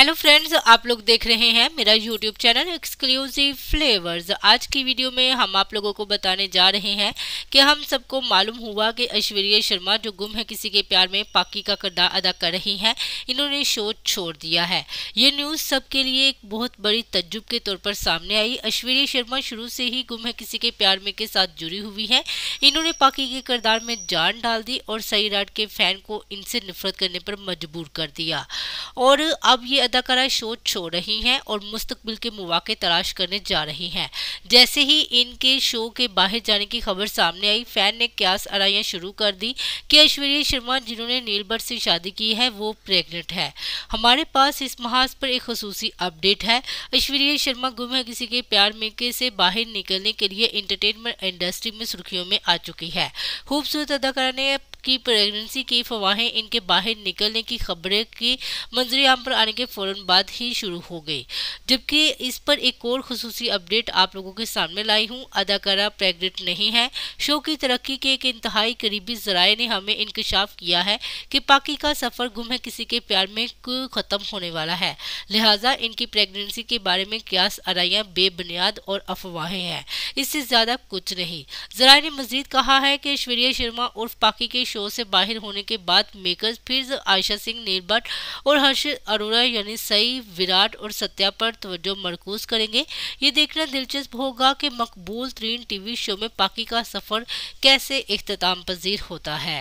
hello friends आप लोग देख रहे हैं मेरा यूट्यूब चैनल एक्सक्लूसिव फ्लेवर्स आज की वीडियो में हम आप लोगों को बताने जा रहे हैं कि हम सबको मालूम हुआ कि ऐश्वर्या शर्मा जो गुम है किसी के प्यार में पाकी का किरदार अदा कर रही हैं इन्होंने शो छोड़ दिया है ये न्यूज़ सबके लिए एक बहुत बड़ी तजुब के तौर पर सामने आई ऐश्वर्या शर्मा शुरू से ही गुम है किसी के प्यार में के साथ जुड़ी हुई है इन्होंने पाकी के किरदार में जान डाल दी और सईराट के फैन को इनसे नफरत करने पर मजबूर कर दिया और अब ये अदाकारा शोध छोड़ रही हैं और मुस्तकबिल के मौाक़े तलाश करने जा रही हैं जैसे ही इनके शो के बाहर जाने की खबर सामने आई फैन ने क्यास अड़ाइयाँ शुरू कर दी कि ऐश्वर्या शर्मा जिन्होंने नीलबर्ट से शादी की है वो प्रेगनेंट है हमारे पास इस महाज पर एक खसूस अपडेट है ऐश्वर्या शर्मा गुम है किसी के प्यार मेके से बाहर निकलने के लिए इंटरटेनमेंट इंडस्ट्री में सुर्खियों में आ चुकी है खूबसूरत अदाकारा ने की प्रेगनेंसी की फवाहें इनके बाहर निकलने की खबरें की मंजरियाम पर आने के फौरन बाद ही शुरू हो गई जबकि इस पर एक और खसूसी अपडेट आप लोगों के सामने लाई हूँ अदाकारा प्रेगनेंट नहीं है शो की तरक्की के एक इंतहाई करीबी जराए ने हमें इंकशाफ किया है कि पाकि का सफ़र गुम है किसी के प्यार में ख़त्म होने वाला है लिहाजा इनकी प्रेगनेंसी के बारे में क्यास आरइयाँ बेबुनियाद और अफवाहें हैं इससे ज़्यादा कुछ नहीं जराए ने मजीद कहा है कि ऐश्वर्या शर्मा उर्फ पाकि के शो से बाहर होने के बाद मेकर्स फिर आयशा सिंह निर्भट और हर्ष अरोरा यानी सई विराट और सत्या पर तवज्जो मरकूज करेंगे ये देखना दिलचस्प होगा कि मकबूल तरीन टीवी शो में पाकि का सफ़र कैसे अख्ताम पजीर होता है